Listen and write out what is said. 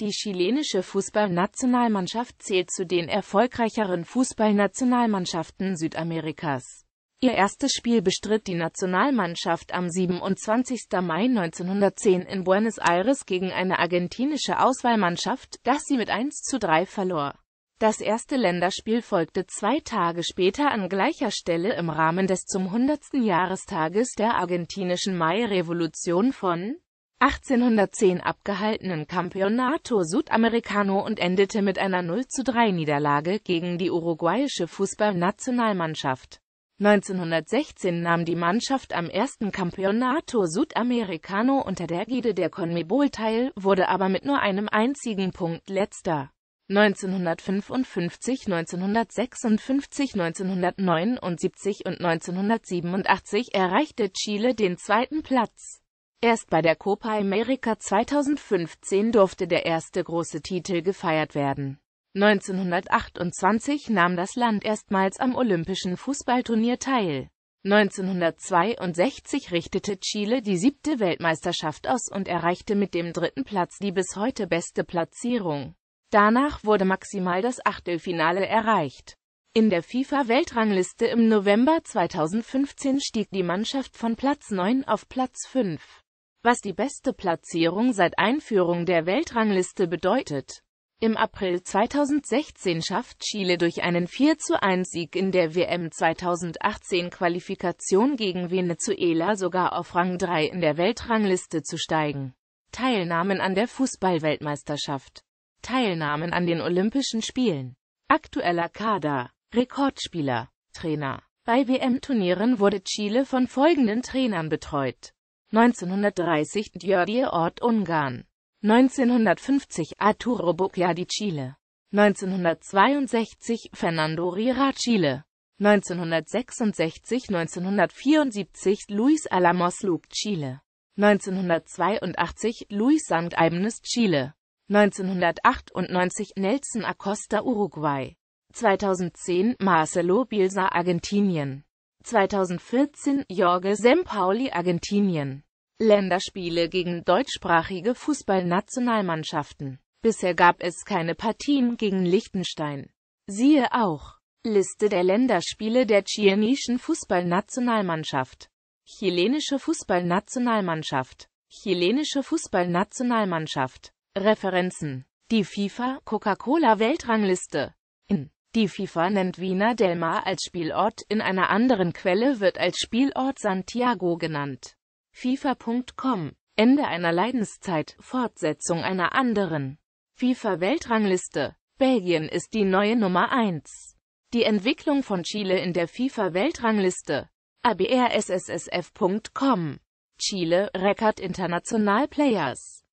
Die chilenische Fußballnationalmannschaft zählt zu den erfolgreicheren Fußballnationalmannschaften Südamerikas. Ihr erstes Spiel bestritt die Nationalmannschaft am 27. Mai 1910 in Buenos Aires gegen eine argentinische Auswahlmannschaft, das sie mit 1 zu 3 verlor. Das erste Länderspiel folgte zwei Tage später an gleicher Stelle im Rahmen des zum 100. Jahrestages der argentinischen Mai-Revolution von 1810 abgehaltenen Campeonato Sudamericano und endete mit einer 0 3 niederlage gegen die uruguayische Fußballnationalmannschaft. 1916 nahm die Mannschaft am ersten Campeonato Sudamericano unter der Gide der CONMEBOL teil, wurde aber mit nur einem einzigen Punkt Letzter. 1955, 1956, 1979 und 1987 erreichte Chile den zweiten Platz. Erst bei der Copa America 2015 durfte der erste große Titel gefeiert werden. 1928 nahm das Land erstmals am Olympischen Fußballturnier teil. 1962 richtete Chile die siebte Weltmeisterschaft aus und erreichte mit dem dritten Platz die bis heute beste Platzierung. Danach wurde maximal das Achtelfinale erreicht. In der FIFA-Weltrangliste im November 2015 stieg die Mannschaft von Platz 9 auf Platz 5 was die beste Platzierung seit Einführung der Weltrangliste bedeutet. Im April 2016 schafft Chile durch einen 4-1-Sieg zu in der WM 2018 Qualifikation gegen Venezuela sogar auf Rang 3 in der Weltrangliste zu steigen. Teilnahmen an der Fußballweltmeisterschaft. Teilnahmen an den Olympischen Spielen. Aktueller Kader. Rekordspieler. Trainer. Bei WM-Turnieren wurde Chile von folgenden Trainern betreut. 1930 György Ort Ungarn. 1950 Arturo di Chile. 1962 Fernando Riera Chile. 1966 1974 Luis Alamos Luque Chile. 1982 Luis St. Ibanez Chile. 1998 Nelson Acosta Uruguay. 2010 Marcelo Bielsa Argentinien. 2014 Jorge Sampaoli Argentinien. Länderspiele gegen deutschsprachige Fußballnationalmannschaften. Bisher gab es keine Partien gegen Liechtenstein. Siehe auch Liste der Länderspiele der chilenischen Fußballnationalmannschaft Chilenische Fußballnationalmannschaft Chilenische Fußballnationalmannschaft Referenzen Die FIFA Coca-Cola Weltrangliste in die FIFA nennt Wiener Del Mar als Spielort, in einer anderen Quelle wird als Spielort Santiago genannt. FIFA.com Ende einer Leidenszeit, Fortsetzung einer anderen. FIFA-Weltrangliste Belgien ist die neue Nummer 1. Die Entwicklung von Chile in der FIFA-Weltrangliste ABRSSSF.com Chile, Record International Players